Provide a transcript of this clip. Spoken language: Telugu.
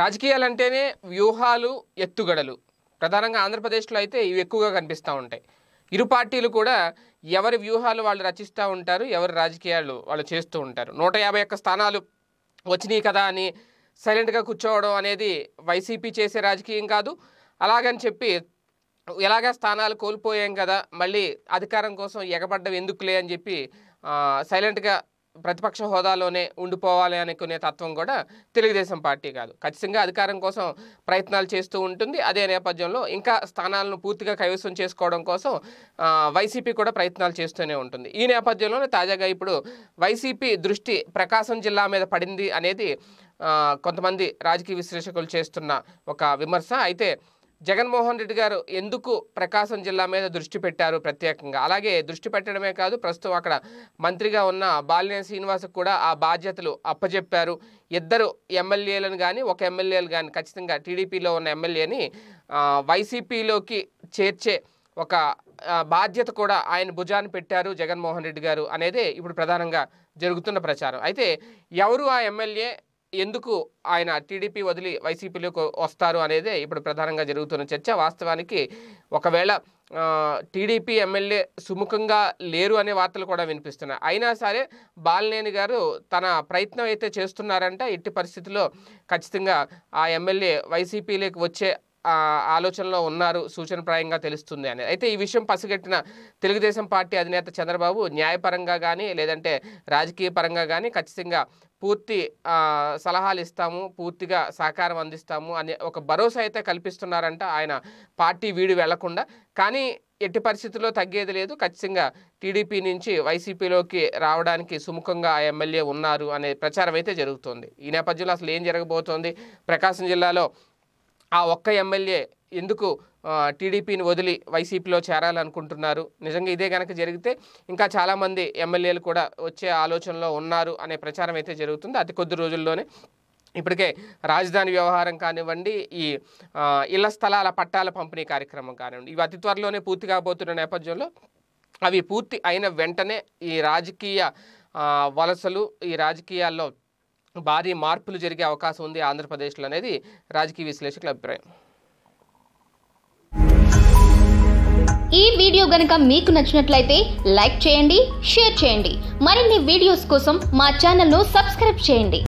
రాజకీయాలంటేనే వ్యూహాలు ఎత్తుగడలు ప్రధానంగా ఆంధ్రప్రదేశ్లో అయితే ఇవి ఎక్కువగా కనిపిస్తూ ఉంటాయి ఇరు పార్టీలు కూడా ఎవరి వ్యూహాలు వాళ్ళు రచిస్తూ ఉంటారు ఎవరి రాజకీయాలు వాళ్ళు చేస్తూ ఉంటారు నూట యాభై ఒక్క స్థానాలు వచ్చినాయి కదా అని సైలెంట్గా కూర్చోవడం అనేది వైసీపీ చేసే రాజకీయం కాదు అలాగని చెప్పి ఎలాగ స్థానాలు కోల్పోయాం కదా మళ్ళీ అధికారం కోసం ఎగబడ్డం ఎందుకులే అని చెప్పి సైలెంట్గా ప్రతిపక్ష హోదాలోనే ఉండిపోవాలి అనుకునే తత్వం కూడా తెలుగుదేశం పార్టీ కాదు ఖచ్చితంగా అధికారం కోసం ప్రయత్నాలు చేస్తూ ఉంటుంది అదే నేపథ్యంలో ఇంకా స్థానాలను పూర్తిగా కైవసం చేసుకోవడం కోసం వైసీపీ కూడా ప్రయత్నాలు చేస్తూనే ఉంటుంది ఈ నేపథ్యంలోనే తాజాగా ఇప్పుడు వైసీపీ దృష్టి ప్రకాశం జిల్లా మీద పడింది అనేది కొంతమంది రాజకీయ విశ్లేషకులు చేస్తున్న ఒక విమర్శ అయితే జగన్మోహన్ రెడ్డి గారు ఎందుకు ప్రకాశం జిల్లా మీద దృష్టి పెట్టారు ప్రత్యేకంగా అలాగే దృష్టి పెట్టడమే కాదు ప్రస్తుతం అక్కడ మంత్రిగా ఉన్న బాలినేని శ్రీనివాస్ కూడా ఆ బాధ్యతలు అప్పజెప్పారు ఇద్దరు ఎమ్మెల్యేలను కానీ ఒక ఎమ్మెల్యేలు కానీ ఖచ్చితంగా టీడీపీలో ఉన్న ఎమ్మెల్యేని వైసీపీలోకి చేర్చే ఒక బాధ్యత కూడా ఆయన భుజాన్ని పెట్టారు జగన్మోహన్ రెడ్డి గారు అనేది ఇప్పుడు ప్రధానంగా జరుగుతున్న ప్రచారం అయితే ఎవరు ఆ ఎమ్మెల్యే ఎందుకు ఆయన టీడీపీ వదిలి వైసీపీలోకి వస్తారు అనేది ఇప్పుడు ప్రధానంగా జరుగుతున్న చర్చ వాస్తవానికి ఒకవేళ టీడీపీ ఎమ్మెల్యే సుముఖంగా లేరు అనే వార్తలు కూడా వినిపిస్తున్నాయి అయినా సరే బాలినేని గారు తన ప్రయత్నం అయితే చేస్తున్నారంటే ఇట్టి పరిస్థితుల్లో ఖచ్చితంగా ఆ ఎమ్మెల్యే వైసీపీలోకి వచ్చే ఆలోచనలో ఉన్నారు సూచనప్రాయంగా తెలుస్తుంది అని అయితే ఈ విషయం పసిగట్టిన తెలుగుదేశం పార్టీ అధినేత చంద్రబాబు న్యాయపరంగా కానీ లేదంటే రాజకీయ పరంగా కానీ ఖచ్చితంగా పూర్తి సలహాలు ఇస్తాము పూర్తిగా సహకారం అందిస్తాము అనే ఒక భరోసా అయితే కల్పిస్తున్నారంట ఆయన పార్టీ వీడి వెళ్లకుండా కానీ ఎట్టి పరిస్థితుల్లో తగ్గేది లేదు ఖచ్చితంగా టీడీపీ నుంచి వైసీపీలోకి రావడానికి సుముఖంగా ఆ ఎమ్మెల్యే ఉన్నారు అనే ప్రచారం అయితే జరుగుతుంది ఈ నేపథ్యంలో అసలు ఏం జరగబోతోంది ప్రకాశం జిల్లాలో ఆ ఒక్క ఎమ్మెల్యే ఎందుకు టీడీపీని వదిలి వైసీపీలో చేరాలనుకుంటున్నారు నిజంగా ఇదే కనుక జరిగితే ఇంకా చాలామంది ఎమ్మెల్యేలు కూడా వచ్చే ఆలోచనలో ఉన్నారు అనే ప్రచారం అయితే జరుగుతుంది అతి కొద్ది రోజుల్లోనే ఇప్పటికే రాజధాని వ్యవహారం కానివ్వండి ఈ ఇళ్ల స్థలాల పట్టాల పంపిణీ కార్యక్రమం కానివ్వండి ఇవి అతి త్వరలోనే పూర్తి కాబోతున్న నేపథ్యంలో అవి పూర్తి అయిన వెంటనే ఈ రాజకీయ వలసలు ఈ రాజకీయాల్లో భారీ మార్పులు జరిగే అవకాశం ఉంది ఆంధ్రప్రదేశ్లో అనేది రాజకీయ విశ్లేషకుల అభిప్రాయం ఈ వీడియో గనక మీకు నచ్చినట్లయితే లైక్ చేయండి షేర్ చేయండి మరిన్ని వీడియోస్ కోసం మా ఛానల్ను సబ్స్క్రైబ్ చేయండి